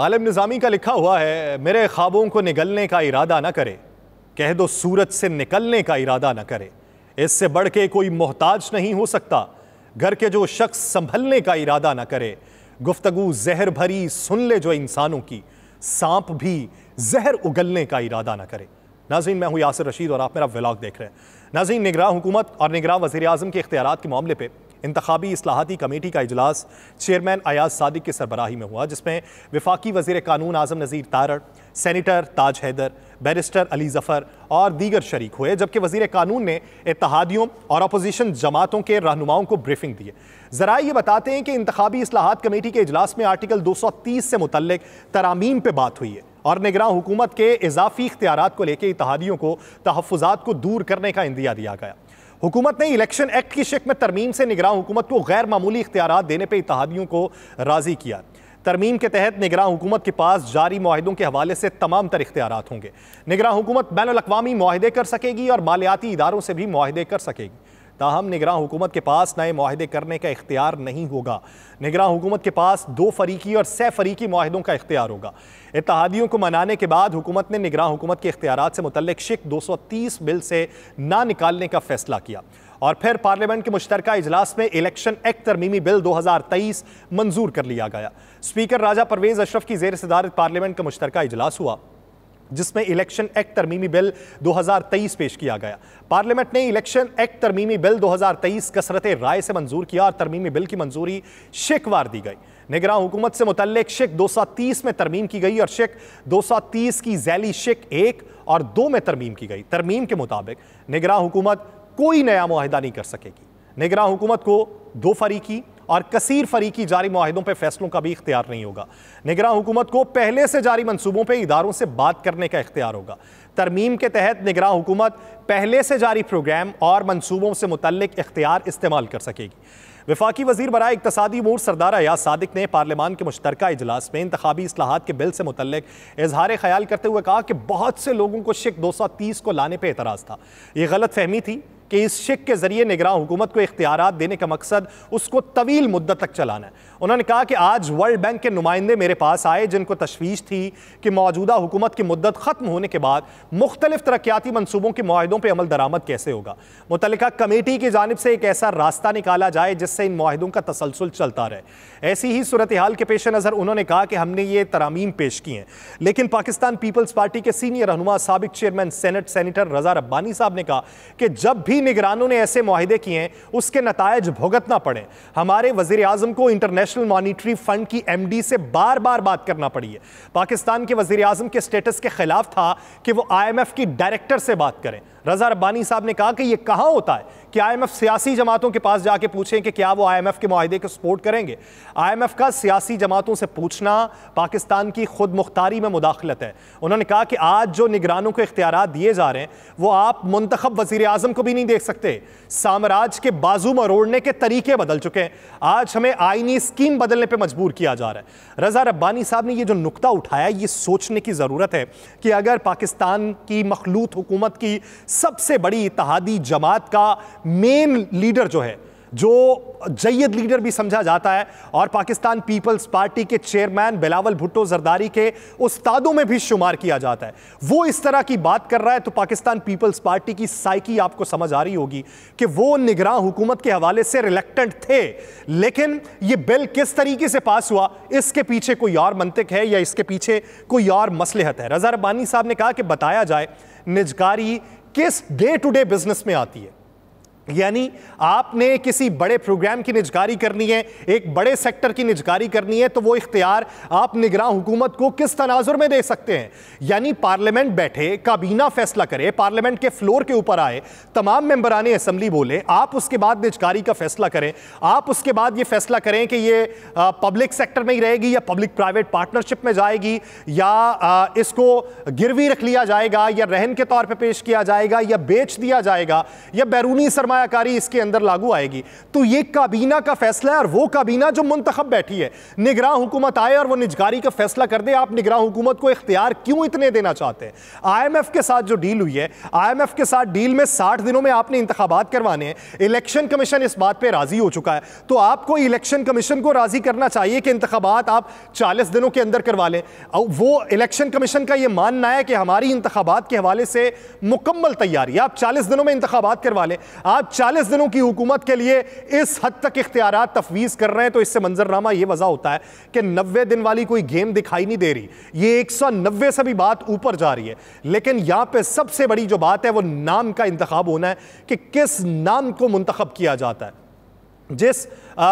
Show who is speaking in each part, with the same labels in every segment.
Speaker 1: आलम निज़ामी का लिखा हुआ है मेरे ख्वाबों को निगलने का इरादा ना करे कह दो सूरत से निकलने का इरादा ना करे इससे बढ़ के कोई मोहताज नहीं हो सकता घर के जो शख्स संभलने का इरादा ना करे गुफ्तगु जहर भरी सुन ले जो इंसानों की सांप भी जहर उगलने का इरादा ना करे नाजीन मैं हूँ यासर रशीद और आप मेरा व्लाग देख रहे हैं नाजीन निगरान हुकूमत और निगरान वजी अजम के इख्तियार के मामले पर इंतबी असलाहती कमेटी का अजलास चेयरमैन अयाज सदक की सरबराही में हुआ जिसमें वफाकी वजीर कानून आजम नज़ीर तारड़ सैनिटर ताज हैदर बैरिस्टर अली जफ़र और दीगर शरीक हुए जबकि वजीर कानून ने इतिहादियों और अपोजिशन जमातों के रहनुमाओं को ब्रीफिंग दिए ज़रा ये बताते हैं कि इंतबी असलाहत कमेटी के अजलास में आर्टिकल दो सौ तीस से मुतल तरामीम पर बात हुई है और निगरान हुकूमत के इजाफी इख्तियार को लेकर इतिहादियों को तहफात को दूर करने का इंदिया दिया गया हुकूमत ने इलेक्शन एक्ट की शिक में तरमीम से निगरान हुकूमत को गैर मामूली इख्तियार देने पर इतिहादियों को राज़ी किया तरमीम के तहत निगरान हुकूमत के पास जारी माहों के हवाले से तमाम तर इख्तियार होंगे निगरान हुकूमत बैन अवी माहदे कर सकेगी और मालियाती इदारों से भी माहदे कर सकेगी ताहम निगरान हुकूमत के पास नए माहे करने का इख्तियार नहीं होगा निगरान हुकूमत के पास दो फरीकी और सह फरीकी माहदों का इख्तियार होगा इतिहादियों को मनाने के बाद हुकूमत ने निगरान हुकूमत के इख्तियार से मुतल शिक दो सौ तीस बिल से ना निकालने का फैसला किया और फिर पार्लियामेंट के मुश्तरक इजलास में इलेक्शन एक्ट तरमीमी बिल 2023 मंजूर कर लिया गया स्पीकर राजा परवेज अशरफ की जेर सदारत पार्लियामेंट का मुश्तर इजलास हुआ जिसमें इलेक्शन एक्ट तरमीमी बिल 2023 पेश किया गया पार्लियामेंट ने इलेक्शन एक्ट तरमीमी बिल 2023 कसरत राय से मंजूर किया और तरमीमी बिल की मंजूरी शेकवार दी गई निगरान हुकूमत से दो सौ 230 में तरमीम की गई और सौ 230 की जैली शिक एक और दो में तरमीम की गई तरमीम के मुताबिक निगरान हुकूमत कोई नया माहिदा नहीं कर सकेगी निगरान हुकूमत को दो फरीकी और कसीर फरीकी जारी माहिदों पर फैसलों का भी इख्तियार नहीं होगा निगरान हुकूमत को पहले से जारी मनसूबों पर इदारों से बात करने का इख्तियार होगा तरमीम के तहत निगरान हुकूमत पहले से जारी प्रोग्राम और मनसूबों से मुतलक इख्तियार इस्तेमाल कर सकेगी वफाकी वजीर बरए इकतसादी मूड सरदार अयाज सदक ने पार्लियामान के मुश्तरक इजलास में इंतबी असलाहत के बिल से मुतल इजहार ख्याल करते हुए कहा कि बहुत से लोगों को शिक दो सौ तीस को लाने पर एतराज़ था ये गलत फहमी थी कि इस शिक के ज़रिए निगरान हुकूमत को इख्तियार देने का मकसद उसको तवील मुद्दत तक चलाना है उन्होंने कहा कि आज वर्ल्ड बैंक के नुमाइंदे मेरे पास आए जिनको तशवीश थी कि मौजूदा हुकूमत की मुद्दत ख़त्म होने के बाद मुख्तलिफ तरक्याती मनसूबों के माहों पर अमल दरामद कैसे होगा मुतल कमेटी की जानब से एक ऐसा रास्ता निकाला जाए जिससे इन माहों का तसलसल चलता रहे ऐसी ही सूरत हाल के पेश नज़र उन्होंने कहा कि हमने ये तरामीम पेश की हैं लेकिन पाकिस्तान पीपल्स पार्टी के सीनियर रहनुमा सबक chairman senate senator Raza Rabbani साहब ने कहा कि जब भी भी निगरानों ने ऐसे माहदे किए हैं उसके नतज भुगतना पड़े हमारे वजीर आजम को इंटरनेशनल मॉनिटरी फंड की एम डी से बार बार बात करना पड़ी है पाकिस्तान के वजीर अजम के स्टेटस के खिलाफ था कि वो आई एम एफ की डायरेक्टर से बात करें रजा रब्बानी साहब ने कहा कि ये कहाँ होता है कि आईएमएफ सियासी जमातों के पास जाके पूछें कि क्या वो आईएमएफ के माहदे को सपोर्ट करेंगे आईएमएफ का सियासी जमातों से पूछना पाकिस्तान की खुद मुख्तारी में मुदाखलत है उन्होंने कहा कि आज जो निगरानों को इख्तियार दिए जा रहे हैं वो आप मंतखब वजीर अजम को भी नहीं देख सकते साम्राज्य के बाजू मरोड़ने के तरीके बदल चुके हैं आज हमें आईनी स्कीम बदलने पर मजबूर किया जा रहा है रजा रब्बानी साहब ने यह जो नुकता उठाया ये सोचने की ज़रूरत है कि अगर पाकिस्तान की मखलूत हुकूमत की सबसे बड़ी इतिहादी जमात का मेन लीडर जो है जो जैद लीडर भी समझा जाता है और पाकिस्तान पीपल्स पार्टी के चेयरमैन बिलावल भुट्टो जरदारी के उस्तादों में भी शुमार किया जाता है वो इस तरह की बात कर रहा है तो पाकिस्तान पीपल्स पार्टी की साइकी आपको समझ आ रही होगी कि वो निगरान हुकूमत के हवाले से रिलेक्टेंट थे लेकिन ये बिल किस तरीके से पास हुआ इसके पीछे कोई और मंतिक है या इसके पीछे कोई और मसलहत है रजा रब्बानी साहब ने कहा कि बताया जाए निजकारी किस डे टू डे बिजनेस में आती है यानी आपने किसी बड़े प्रोग्राम की निजकारी करनी है एक बड़े सेक्टर की निजकारी करनी है तो वो इख्तियार आप निगरान हुकूमत को किस तनाजुर में दे सकते हैं यानी पार्लियामेंट बैठे काबीना फैसला करे पार्लियामेंट के फ्लोर के ऊपर आए तमाम मेंबरान असम्बली बोले आप उसके बाद निजकारी का फैसला करें आप उसके बाद ये फैसला करें कि ये पब्लिक सेक्टर में ही रहेगी या पब्लिक प्राइवेट पार्टनरशिप में जाएगी या इसको गिरवी रख लिया जाएगा या रहन के तौर पर पेश किया जाएगा या बेच दिया जाएगा या बैरूनी सरमा सरमाकारी इसके अंदर लागू आएगी तो ये काबीना का फैसला है और वो काबीना जो मुंतखब बैठी है निगरान हुकूमत आए और वो निजगारी का फैसला कर दे आप निगरान हुकूमत को इख्तियार क्यों इतने देना चाहते हैं आई एम एफ के साथ जो डील हुई है आई एम एफ के साथ डील में साठ दिनों में आपने इंतबात करवाने हैं इलेक्शन कमीशन इस बात पर राजी हो चुका है तो आपको इलेक्शन कमीशन को राजी करना चाहिए कि इंतबात आप चालीस दिनों के अंदर करवा लें वो इलेक्शन कमीशन का यह मानना है कि हमारी इंतबात के हवाले से मुकम्मल तैयारी आप चालीस दिनों में इंतबात करवा लें आप चालीस दिनों की हुकूमत के लिए इस हद तक इख्तियार तफवीज़ कर रहे हैं तो इससे मंजरनामा यह वजह होता है कि नब्बे दिन वाली कोई गेम दिखाई नहीं दे रही ये एक सौ नब्बे से भी बात ऊपर जा रही है लेकिन यहां पर सबसे बड़ी जो बात है वो नाम का इंतखब होना है कि किस नाम को मुंतब किया जाता है जिस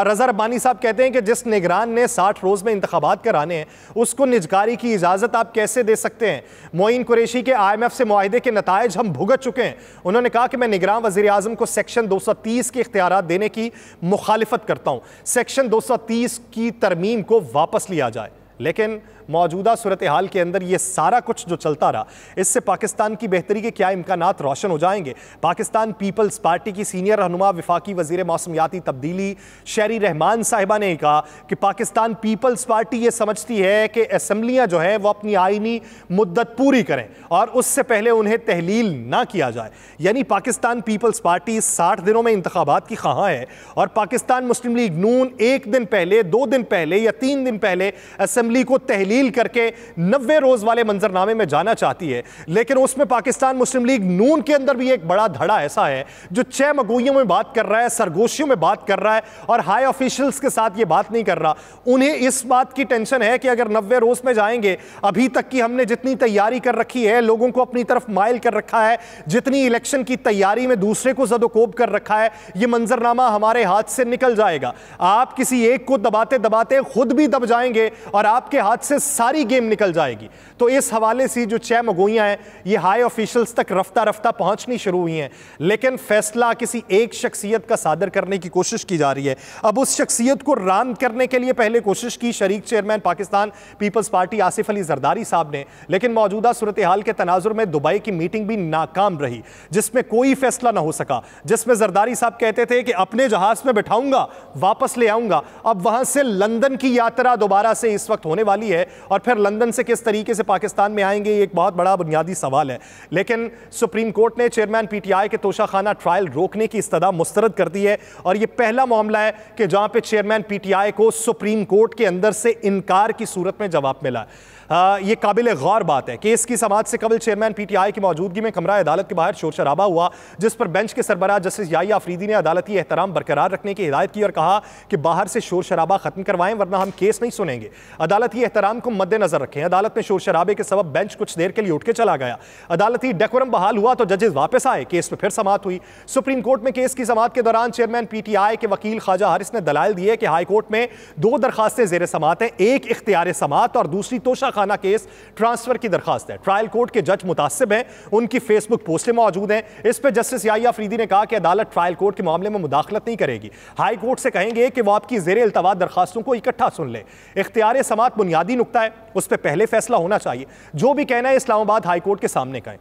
Speaker 1: रज़ा रब्बानी साहब कहते हैं कि जिस निगरान ने साठ रोज़ में इंतबात कराने हैं उसको निजकारी की इजाज़त आप कैसे दे सकते हैं मोइन कुरेशी के आई एम एफ़ से माहदे के नतज हम भुगत चुके हैं उन्होंने कहा कि मैं निगरान वजी अजम को सेक्शन दो सौ तीस के इख्तियार देने की मुखालफत करता हूँ सेक्शन दो सौ तीस की तरमीम को वापस लिया जाए लेकिन मौजूदा सूरत हाल के अंदर ये सारा कुछ जो चलता रहा इससे पाकिस्तान की बेहतरी के क्या इम्कान रोशन हो जाएंगे पाकिस्तान पीपल्स पार्टी की सीनियर रहनुमा विफाकी वजीर मौसमियाती तब्दीली शहरी रहमान साहिबा ने कहा कि पाकिस्तान पीपल्स पार्टी ये समझती है कि असम्बलियाँ जो हैं वो अपनी आइनी मुद्दत पूरी करें और उससे पहले उन्हें तहलील ना किया जाए यानी पाकिस्तान पीपल्स पार्टी साठ दिनों में इंतबात की खा है और पाकिस्तान मुस्लिम लीग नून एक दिन पहले दो दिन पहले या तीन दिन पहले असम्बली असम्बली को तहलील करके नब्बे रोज वाले मंजरनामे में जाना चाहती है लेकिन उसमें पाकिस्तान मुस्लिम लीग नून के अंदर भी एक बड़ा धड़ा ऐसा है जो छह मगोइयों में बात कर रहा है सरगोशियों में बात कर रहा है और हाई ऑफिशियल्स के साथ ये बात नहीं कर रहा उन्हें इस बात की टेंशन है कि अगर नब्बे रोज में जाएंगे अभी तक की हमने जितनी तैयारी कर रखी है लोगों को अपनी तरफ माइल कर रखा है जितनी इलेक्शन की तैयारी में दूसरे को जदोकोब कर रखा है ये मंजरनामा हमारे हाथ से निकल जाएगा आप किसी एक को दबाते दबाते खुद भी दब जाएंगे और आप आपके हाथ से सारी गेम निकल जाएगी तो इस हवाले से जो छह मगोइयाँ हैं ये हाई ऑफिशल्स तक रफ्ता रफ्ता पहुंचनी शुरू हुई हैं लेकिन फैसला किसी एक शख्सियत का सादर करने की कोशिश की जा रही है अब उस शख्सियत को राम करने के लिए पहले कोशिश की शरीक चेयरमैन पाकिस्तान पीपल्स पार्टी आसिफ अली जरदारी साहब ने लेकिन मौजूदा सूरत हाल के तनाजुर में दुबई की मीटिंग भी नाकाम रही जिसमें कोई फैसला ना हो सका जिसमें जरदारी साहब कहते थे कि अपने जहाज में बैठाऊंगा वापस ले आऊंगा अब वहां से लंदन की यात्रा दोबारा से इस वक्त वक्त होने वाली है और फिर लंदन से किस तरीके से पाकिस्तान में आएंगे ये एक बहुत बड़ा बुनियादी सवाल है लेकिन सुप्रीम कोर्ट ने चेयरमैन पीटीआई के तोशाखाना ट्रायल रोकने की इस्तः मुस्तरद कर दी है और ये पहला मामला है कि जहाँ पर चेयरमैन पीटीआई को सुप्रीम कोर्ट के अंदर से इनकार की सूरत में जवाब मिला ये काबिल गौर बात है केस की समाज से कबल चेयरमैन पीटीआई की मौजूदगी में कमरा अदालत के बाहर शोर शराबा हुआ जिस पर बेंच के सरबराह जस्टिस याई आफरीदी ने अदालती एहतराम बरकरार रखने की हिदायत की और कहा कि बाहर से शोर शराबा खत्म करवाएं वरना हम केस नहीं सुनेंगे अदालती एहतराम को मद्देनजर रखें अदालत में शोर शराबे के सबब बेंच कुछ देर के लिए उठ के चला गया अदालती डेकोरम बहाल हुआ तो जजेस वापस आए केस में फिर समाप्त हुई सुप्रीम कोर्ट में केस की समाप्त के दौरान चेयरमैन आई के वकील ख्वाजा हारिस ने दलाल दिए कि हाईकोर्ट में दो दरखास्तें जेर समात हैं एक इख्तियार समात और दूसरी तोशा खाना केस ट्रांसफर की दरखास्त है ट्रायल कोर्ट के जज मुतासिब हैं उनकी फेसबुक पोस्टें मौजूद हैं इस पर जस्टिस या फरीदी ने कहा कि अदालत ट्रायल कोर्ट के मामले में मुदाखलत नहीं करेगी हाई कोर्ट से कहेंगे कि वो आपकी जेर अल्तवा दरखास्तों को इकट्ठा सुन ले इख्तियार समात बुनियादी नुकता है उस पर पहले फैसला होना चाहिए जो भी कहना है इस्लामाबाद हाईकोर्ट के सामने कहें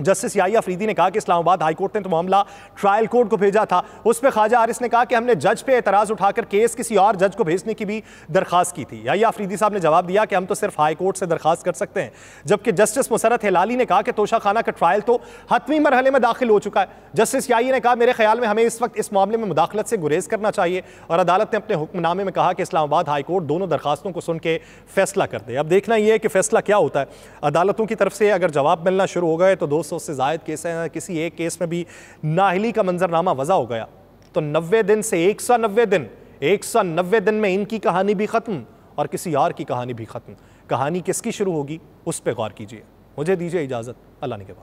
Speaker 1: जस्टिस याया फरीदी ने कहा कि इस्लामाबाद हाईकोर्ट ने तो मामला ट्रायल कोर्ट को भेजा था उस पर ख्वाजा आरिस ने कहा कि हमने जज पे एतराज़ उठाकर केस किसी और जज को भेजने की भी दरखास्त की थी याया फरीदी साहब ने जवाब दिया कि हम तो सिर्फ हाईकोर्ट से दरखास्त कर सकते हैं जबकि जस्टिस मुसरत हिलाली ने कहा कि तोशा खाना का ट्रायल तो हतमी मरहले में दाखिल हो चुका है जस्टिस याई ने कहा मेरे ख्याल में हमें इस वक्त इस मामले में मुदाखलत से गुरेज करना चाहिए और अदालत ने अपने हुक्मनामे में कहा कि इस्लामाबाद हाईकोर्ट दोनों दरखास्तों को सुन के फैसला कर दे अब देखना यह है कि फैसला क्या होता है अदालतों की तरफ से अगर जवाब मिलना शुरू हो गए तो दो 200 से जायद केस हैं किसी एक केस में भी नाहली का मंजरनामा वजह हो गया तो नबे दिन से एक सौ नब्बे दिन एक सौ दिन में इनकी कहानी भी ख़त्म और किसी और की कहानी भी ख़त्म कहानी किसकी शुरू होगी उस पर गौर कीजिए मुझे दीजिए इजाज़त अल्लाह ने के बाद